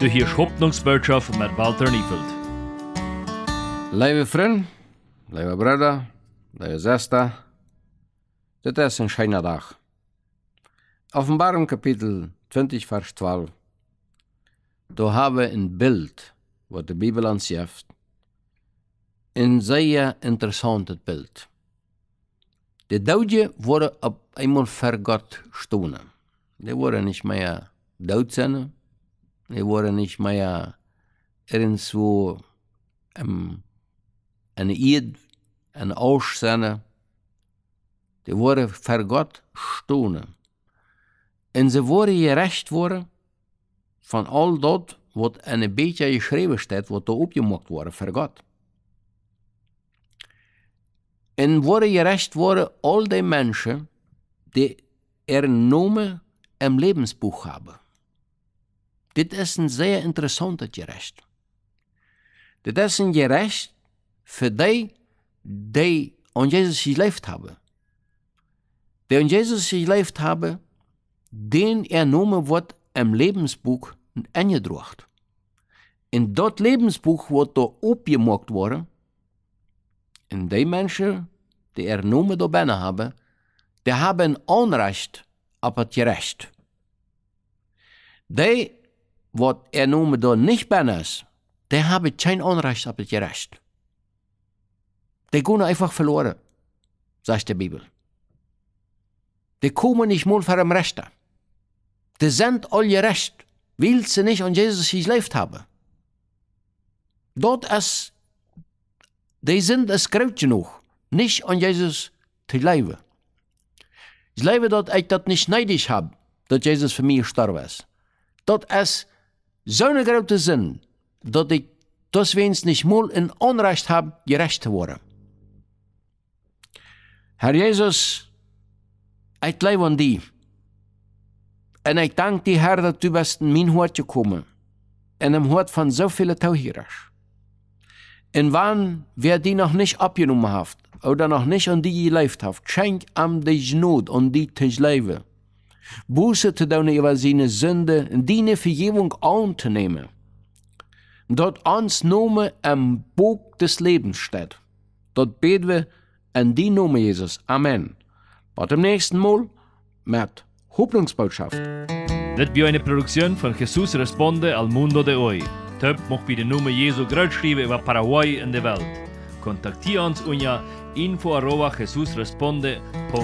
Du hörst Hoffnungsbotschaft mit Walter Niefeld. Liebe Freunde, liebe Brüder, liebe Schwester, das ist ein schöner Tag. Offenbarung Kapitel 20, Vers 12. Du habe ein Bild, was die Bibel uns gibt, ein sehr interessantes Bild. Die Deutschen wurden auf einmal vergott stohne. Die wurden nicht mehr Deutsch sein, Uh, die waren nicht mehr irgendwo ähm, eine Eid, eine Aussehne. Die waren für Gott stone. Und sie waren gerecht worden von all dort, was ein bisschen geschrieben steht, was da aufgemacht wurde für Gott. Und wurde gerecht worden all die Menschen, die ihren Namen im Lebensbuch haben. Dit is een zeer interessante gerecht. Dit is een gerecht voor die die an Jesus gelebt habe. Die an Jesus gelebt habe, den er nomen wird im Lebensbuch eingedracht. In dort Lebensbuch wird da opgemacht worden, und die Menschen, die er nomen da binnen haben, die haben Anrecht, aber Recht. Die was er nun da nicht banners, der habe kein Unrecht auf das Recht. Die gehen einfach verloren, sagt die Bibel. Die kommen nicht mal vor dem Rechter. Die sind all Recht, weil sie nicht an Jesus gelebt haben. Dort ist, die sind es groß genug, nicht an Jesus zu leben. Ich lebe dort, ich das nicht neidisch habe, dass Jesus für mich gestorben ist. Dort ist Zo'n grote zin dat ik deswegens niet mal in onrecht heb gerecht te worden. Herr Jezus, ik leef aan die. En ik dank die Herr dat u best in mijn hoort gekomen en hem hoort van zoveel tauhierers. En wann wer die nog niet opgenomen heeft, oder nog niet aan die geleefd heeft, schenk hem deze nood, aan die te leven. boeset dan über seine Sünde, deine Vergebung anzunehmen. Dort ans Nome am Bog des Lebens steht. Dort beten wir in die Nome Jesus. Amen. Bis zum nächsten Mal mit Hoffnungsbotschaft. Das war eine Produktion von Jesus Responde al Mundo de Hoy. Töp mag bei den Namen Jesu großschreiben über Paraguay in der Welt. Kontaktiere uns unter jesusresponde.com.